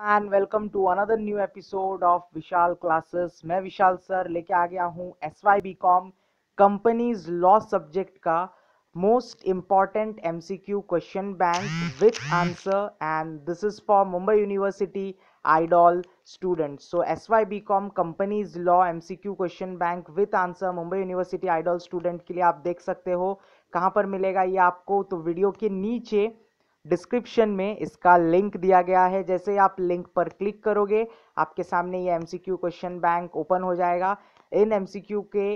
and welcome to another new episode of Vishal classes मैं Vishal sir लेके आ गया हूँ S Y B com companies law subject का most important M C Q question bank with answer and this is for Mumbai university IDOL student so S Y B com companies law M C Q question bank with answer Mumbai university IDOL student के लिए आप देख सकते हो कहाँ पर मिलेगा ये आपको तो वीडियो के नीचे डिस्क्रिप्शन में इसका लिंक दिया गया है जैसे आप लिंक पर क्लिक करोगे आपके सामने ये एमसीक्यू क्वेश्चन बैंक ओपन हो जाएगा इन एमसीक्यू के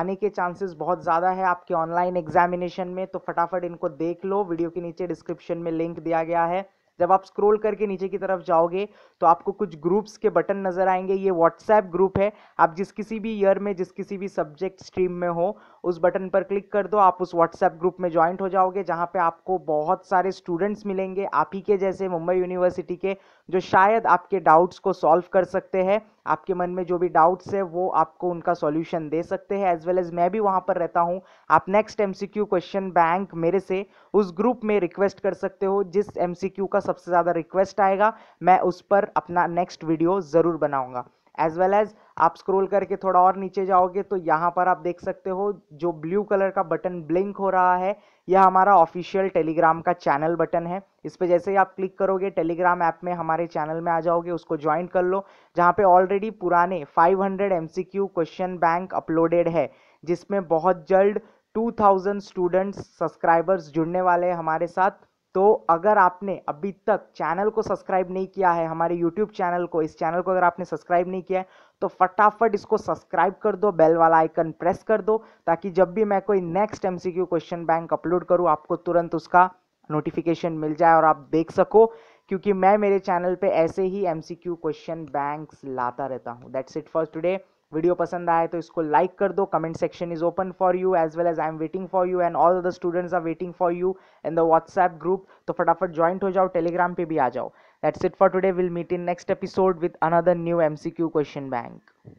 आने के चांसेस बहुत ज़्यादा है आपके ऑनलाइन एग्जामिनेशन में तो फटाफट इनको देख लो वीडियो के नीचे डिस्क्रिप्शन में लिंक दिया गया है जब आप स्क्रोल करके नीचे की तरफ जाओगे तो आपको कुछ ग्रुप्स के बटन नज़र आएंगे ये व्हाट्सएप ग्रुप है आप जिस किसी भी ईयर में जिस किसी भी सब्जेक्ट स्ट्रीम में हो उस बटन पर क्लिक कर दो आप उस व्हाट्सएप ग्रुप में ज्वाइंट हो जाओगे जहाँ पे आपको बहुत सारे स्टूडेंट्स मिलेंगे आप ही के जैसे मुंबई यूनिवर्सिटी के जो शायद आपके डाउट्स को सॉल्व कर सकते हैं आपके मन में जो भी डाउट्स है वो आपको उनका सॉल्यूशन दे सकते हैं एज वेल एज मैं भी वहाँ पर रहता हूँ आप नेक्स्ट एम क्वेश्चन बैंक मेरे से उस ग्रुप में रिक्वेस्ट कर सकते हो जिस एम का सबसे ज़्यादा रिक्वेस्ट आएगा मैं उस पर अपना नेक्स्ट वीडियो ज़रूर बनाऊँगा एज वेल एज आप स्क्रोल करके थोड़ा और नीचे जाओगे तो यहाँ पर आप देख सकते हो जो ब्लू कलर का बटन ब्लिंक हो रहा है यह हमारा ऑफिशियल टेलीग्राम का चैनल बटन है इस पर जैसे ही आप क्लिक करोगे टेलीग्राम ऐप में हमारे चैनल में आ जाओगे उसको ज्वाइन कर लो जहाँ पे ऑलरेडी पुराने 500 हंड्रेड क्वेश्चन बैंक अपलोडेड है जिसमें बहुत जल्द 2000 स्टूडेंट्स सब्सक्राइबर्स जुड़ने वाले हैं हमारे साथ तो अगर आपने अभी तक चैनल को सब्सक्राइब नहीं किया है हमारे यूट्यूब चैनल को इस चैनल को अगर आपने सब्सक्राइब नहीं किया है तो फटाफट इसको सब्सक्राइब कर दो बेल वाला आइकन प्रेस कर दो ताकि जब भी मैं कोई next MCQ question bank upload करूँ आपको तुरंत उसका नोटिफिकेशन मिल जाए और आप देख सको क्योंकि मैं मेरे चैनल पे ऐसे ही एमसीक्यू क्वेश्चन बैंक्स लाता रहता हूँ that's it for today video पसंद आए तो इसको लाइक कर दो comment section is open for you as well as I am waiting for you and all the students are waiting for you in the WhatsApp group तो फटाफट joint हो जाओ टेलीग्राम पे भी आ जाओ that's it for today will meet in next episode with another new MCQ question bank